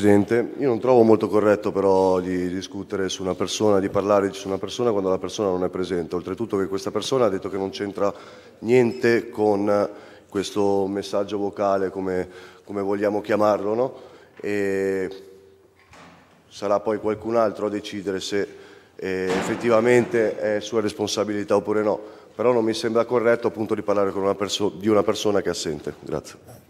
Presidente. Io non trovo molto corretto però di discutere su una persona, di parlare su una persona quando la persona non è presente. Oltretutto che questa persona ha detto che non c'entra niente con questo messaggio vocale, come, come vogliamo chiamarlo, no? E sarà poi qualcun altro a decidere se eh, effettivamente è sua responsabilità oppure no. Però non mi sembra corretto appunto di parlare una di una persona che è assente. Grazie.